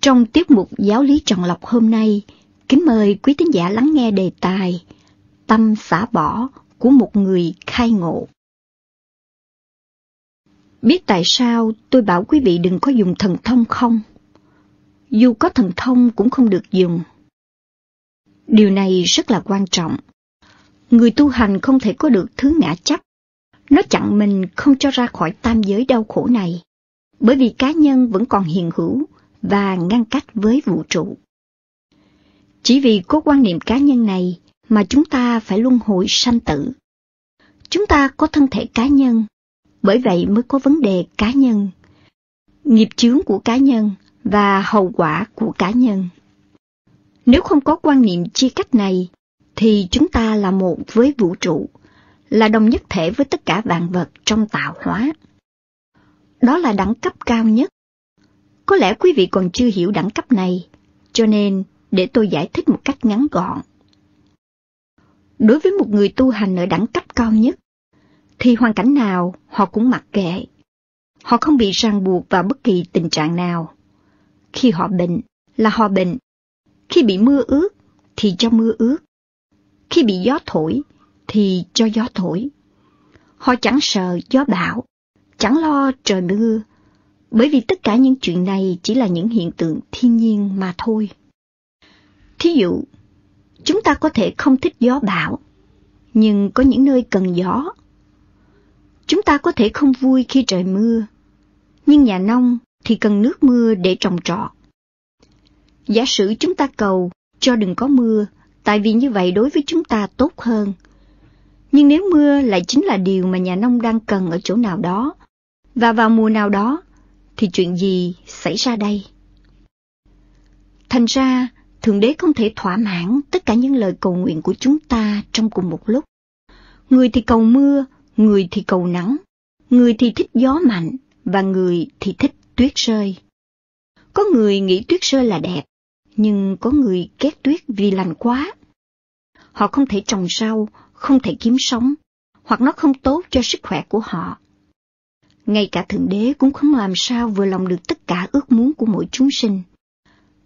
Trong tiết mục giáo lý chọn lọc hôm nay, kính mời quý tín giả lắng nghe đề tài Tâm xả bỏ của một người khai ngộ. Biết tại sao tôi bảo quý vị đừng có dùng thần thông không? Dù có thần thông cũng không được dùng. Điều này rất là quan trọng. Người tu hành không thể có được thứ ngã chấp. Nó chặn mình không cho ra khỏi tam giới đau khổ này, bởi vì cá nhân vẫn còn hiện hữu và ngăn cách với vũ trụ. Chỉ vì có quan niệm cá nhân này mà chúng ta phải luân hồi sanh tử. Chúng ta có thân thể cá nhân, bởi vậy mới có vấn đề cá nhân, nghiệp chướng của cá nhân và hậu quả của cá nhân. Nếu không có quan niệm chia cách này, thì chúng ta là một với vũ trụ, là đồng nhất thể với tất cả vạn vật trong tạo hóa. Đó là đẳng cấp cao nhất có lẽ quý vị còn chưa hiểu đẳng cấp này, cho nên để tôi giải thích một cách ngắn gọn. Đối với một người tu hành ở đẳng cấp cao nhất, thì hoàn cảnh nào họ cũng mặc kệ. Họ không bị ràng buộc vào bất kỳ tình trạng nào. Khi họ bệnh là họ bệnh, khi bị mưa ướt thì cho mưa ướt, khi bị gió thổi thì cho gió thổi. Họ chẳng sợ gió bão, chẳng lo trời mưa, bởi vì tất cả những chuyện này chỉ là những hiện tượng thiên nhiên mà thôi. Thí dụ, chúng ta có thể không thích gió bão, nhưng có những nơi cần gió. Chúng ta có thể không vui khi trời mưa, nhưng nhà nông thì cần nước mưa để trồng trọt. Giả sử chúng ta cầu cho đừng có mưa, tại vì như vậy đối với chúng ta tốt hơn. Nhưng nếu mưa lại chính là điều mà nhà nông đang cần ở chỗ nào đó, và vào mùa nào đó thì chuyện gì xảy ra đây? Thành ra, Thượng Đế không thể thỏa mãn tất cả những lời cầu nguyện của chúng ta trong cùng một lúc. Người thì cầu mưa, người thì cầu nắng, người thì thích gió mạnh và người thì thích tuyết rơi. Có người nghĩ tuyết rơi là đẹp, nhưng có người ghét tuyết vì lành quá. Họ không thể trồng rau, không thể kiếm sống, hoặc nó không tốt cho sức khỏe của họ ngay cả Thượng Đế cũng không làm sao vừa lòng được tất cả ước muốn của mỗi chúng sinh.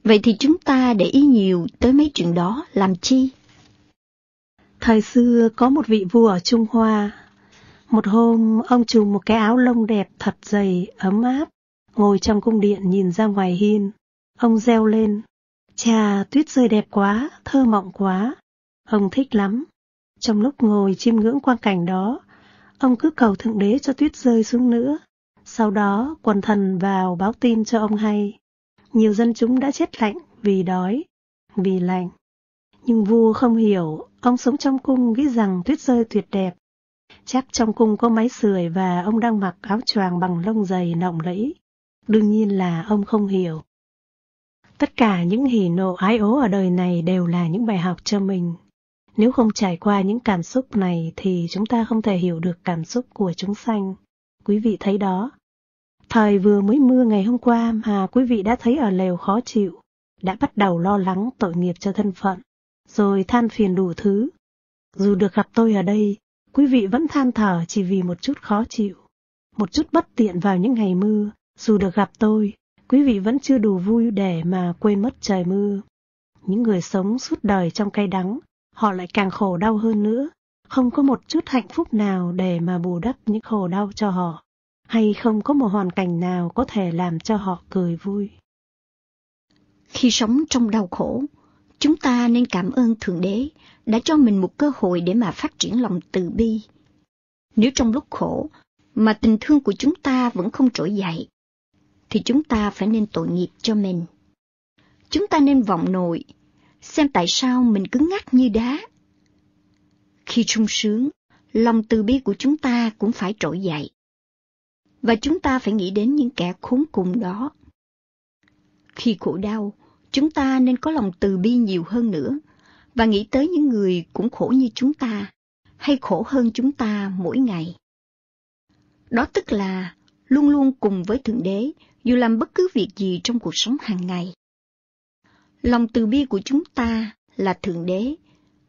Vậy thì chúng ta để ý nhiều tới mấy chuyện đó làm chi? Thời xưa có một vị vua ở Trung Hoa. Một hôm, ông trùm một cái áo lông đẹp thật dày, ấm áp, ngồi trong cung điện nhìn ra ngoài hiên. Ông reo lên, Chà, tuyết rơi đẹp quá, thơ mộng quá. Ông thích lắm. Trong lúc ngồi chiêm ngưỡng quang cảnh đó, Ông cứ cầu Thượng Đế cho tuyết rơi xuống nữa. Sau đó, quần thần vào báo tin cho ông hay. Nhiều dân chúng đã chết lạnh vì đói, vì lạnh. Nhưng vua không hiểu, ông sống trong cung nghĩ rằng tuyết rơi tuyệt đẹp. Chắc trong cung có máy sưởi và ông đang mặc áo choàng bằng lông dày nọng lẫy. Đương nhiên là ông không hiểu. Tất cả những hỉ nộ ái ố ở đời này đều là những bài học cho mình. Nếu không trải qua những cảm xúc này thì chúng ta không thể hiểu được cảm xúc của chúng sanh. Quý vị thấy đó. Thời vừa mới mưa ngày hôm qua mà quý vị đã thấy ở lều khó chịu, đã bắt đầu lo lắng tội nghiệp cho thân phận, rồi than phiền đủ thứ. Dù được gặp tôi ở đây, quý vị vẫn than thở chỉ vì một chút khó chịu, một chút bất tiện vào những ngày mưa, dù được gặp tôi, quý vị vẫn chưa đủ vui để mà quên mất trời mưa. Những người sống suốt đời trong cay đắng, họ lại càng khổ đau hơn nữa, không có một chút hạnh phúc nào để mà bù đắp những khổ đau cho họ, hay không có một hoàn cảnh nào có thể làm cho họ cười vui. Khi sống trong đau khổ, chúng ta nên cảm ơn Thượng Đế đã cho mình một cơ hội để mà phát triển lòng từ bi. Nếu trong lúc khổ mà tình thương của chúng ta vẫn không trỗi dậy, thì chúng ta phải nên tội nghiệp cho mình. Chúng ta nên vọng nội xem tại sao mình cứng ngắc như đá. Khi sung sướng, lòng từ bi của chúng ta cũng phải trỗi dậy. Và chúng ta phải nghĩ đến những kẻ khốn cùng đó. Khi khổ đau, chúng ta nên có lòng từ bi nhiều hơn nữa và nghĩ tới những người cũng khổ như chúng ta hay khổ hơn chúng ta mỗi ngày. Đó tức là luôn luôn cùng với Thượng Đế dù làm bất cứ việc gì trong cuộc sống hàng ngày. Lòng từ bi của chúng ta là Thượng Đế,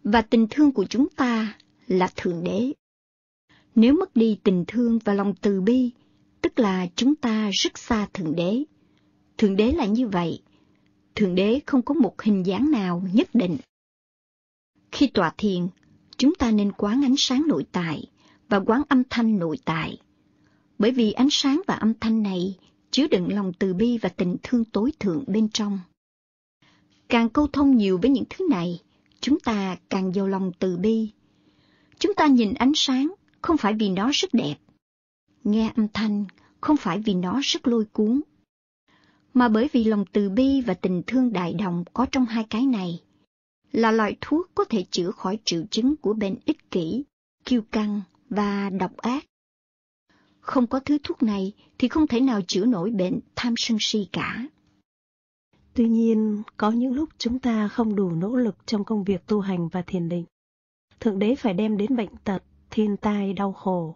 và tình thương của chúng ta là Thượng Đế. Nếu mất đi tình thương và lòng từ bi, tức là chúng ta rất xa Thượng Đế. Thượng Đế là như vậy. Thượng Đế không có một hình dáng nào nhất định. Khi tọa thiền, chúng ta nên quán ánh sáng nội tại và quán âm thanh nội tại. Bởi vì ánh sáng và âm thanh này chứa đựng lòng từ bi và tình thương tối thượng bên trong. Càng câu thông nhiều với những thứ này, chúng ta càng giàu lòng từ bi. Chúng ta nhìn ánh sáng không phải vì nó rất đẹp, nghe âm thanh không phải vì nó rất lôi cuốn, mà bởi vì lòng từ bi và tình thương đại đồng có trong hai cái này là loại thuốc có thể chữa khỏi triệu chứng của bệnh ích kỷ, kiêu căng và độc ác. Không có thứ thuốc này thì không thể nào chữa nổi bệnh tham sân si cả. Tuy nhiên, có những lúc chúng ta không đủ nỗ lực trong công việc tu hành và thiền định. Thượng đế phải đem đến bệnh tật, thiên tai, đau khổ,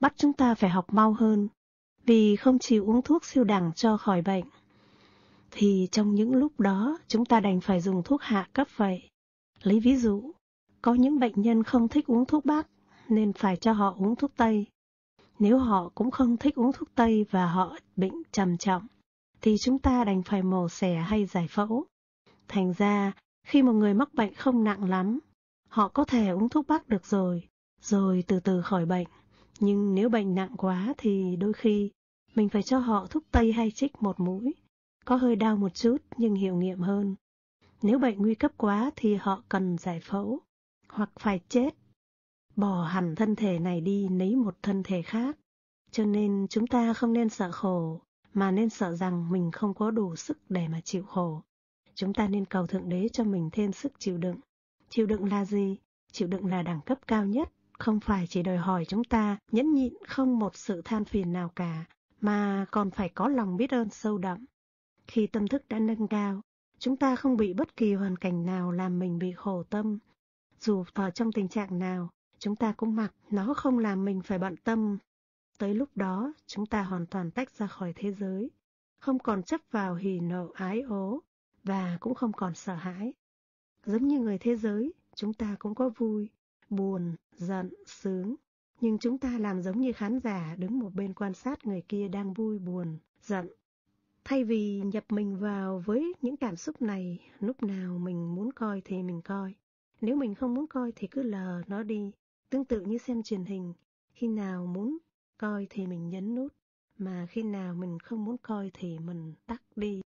bắt chúng ta phải học mau hơn, vì không chịu uống thuốc siêu đẳng cho khỏi bệnh. Thì trong những lúc đó, chúng ta đành phải dùng thuốc hạ cấp vậy. Lấy ví dụ, có những bệnh nhân không thích uống thuốc bắc, nên phải cho họ uống thuốc Tây. Nếu họ cũng không thích uống thuốc Tây và họ bệnh trầm trọng, thì chúng ta đành phải mổ xẻ hay giải phẫu. Thành ra, khi một người mắc bệnh không nặng lắm, họ có thể uống thuốc bắc được rồi, rồi từ từ khỏi bệnh. Nhưng nếu bệnh nặng quá thì đôi khi mình phải cho họ thuốc tây hay chích một mũi, có hơi đau một chút nhưng hiệu nghiệm hơn. Nếu bệnh nguy cấp quá thì họ cần giải phẫu, hoặc phải chết, bỏ hẳn thân thể này đi lấy một thân thể khác. Cho nên chúng ta không nên sợ khổ, mà nên sợ rằng mình không có đủ sức để mà chịu khổ. Chúng ta nên cầu Thượng Đế cho mình thêm sức chịu đựng. Chịu đựng là gì? Chịu đựng là đẳng cấp cao nhất, không phải chỉ đòi hỏi chúng ta nhẫn nhịn không một sự than phiền nào cả, mà còn phải có lòng biết ơn sâu đậm. Khi tâm thức đã nâng cao, chúng ta không bị bất kỳ hoàn cảnh nào làm mình bị khổ tâm. Dù ở trong tình trạng nào, chúng ta cũng mặc nó không làm mình phải bận tâm Tới lúc đó, chúng ta hoàn toàn tách ra khỏi thế giới, không còn chấp vào hỉ nộ ái ố, và cũng không còn sợ hãi. Giống như người thế giới, chúng ta cũng có vui, buồn, giận, sướng, nhưng chúng ta làm giống như khán giả đứng một bên quan sát người kia đang vui, buồn, giận. Thay vì nhập mình vào với những cảm xúc này, lúc nào mình muốn coi thì mình coi. Nếu mình không muốn coi thì cứ lờ nó đi, tương tự như xem truyền hình. Khi nào muốn Coi thì mình nhấn nút, mà khi nào mình không muốn coi thì mình tắt đi.